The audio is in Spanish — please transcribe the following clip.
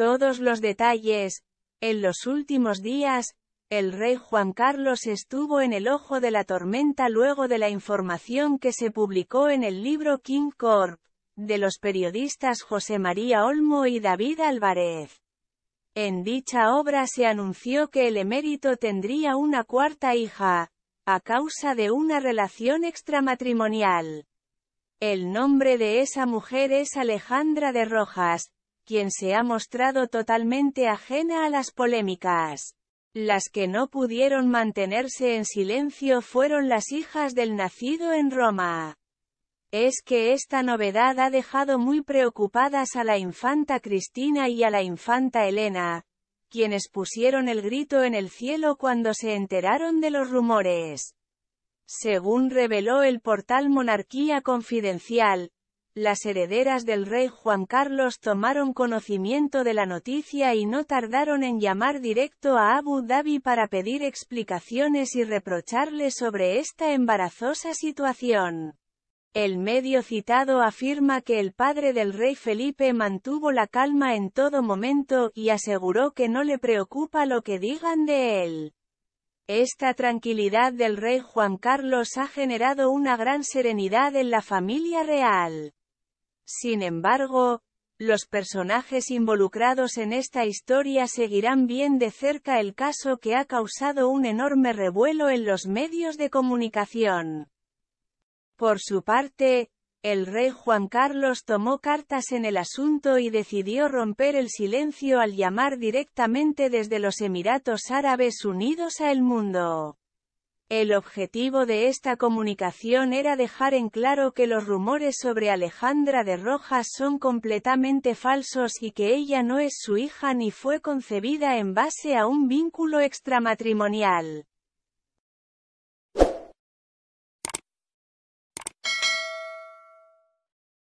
Todos los detalles. En los últimos días, el rey Juan Carlos estuvo en el ojo de la tormenta luego de la información que se publicó en el libro King Corp, de los periodistas José María Olmo y David Álvarez. En dicha obra se anunció que el emérito tendría una cuarta hija, a causa de una relación extramatrimonial. El nombre de esa mujer es Alejandra de Rojas, quien se ha mostrado totalmente ajena a las polémicas. Las que no pudieron mantenerse en silencio fueron las hijas del nacido en Roma. Es que esta novedad ha dejado muy preocupadas a la infanta Cristina y a la infanta Elena, quienes pusieron el grito en el cielo cuando se enteraron de los rumores. Según reveló el portal Monarquía Confidencial, las herederas del rey Juan Carlos tomaron conocimiento de la noticia y no tardaron en llamar directo a Abu Dhabi para pedir explicaciones y reprocharle sobre esta embarazosa situación. El medio citado afirma que el padre del rey Felipe mantuvo la calma en todo momento y aseguró que no le preocupa lo que digan de él. Esta tranquilidad del rey Juan Carlos ha generado una gran serenidad en la familia real. Sin embargo, los personajes involucrados en esta historia seguirán bien de cerca el caso que ha causado un enorme revuelo en los medios de comunicación. Por su parte, el rey Juan Carlos tomó cartas en el asunto y decidió romper el silencio al llamar directamente desde los Emiratos Árabes Unidos a el mundo. El objetivo de esta comunicación era dejar en claro que los rumores sobre Alejandra de Rojas son completamente falsos y que ella no es su hija ni fue concebida en base a un vínculo extramatrimonial.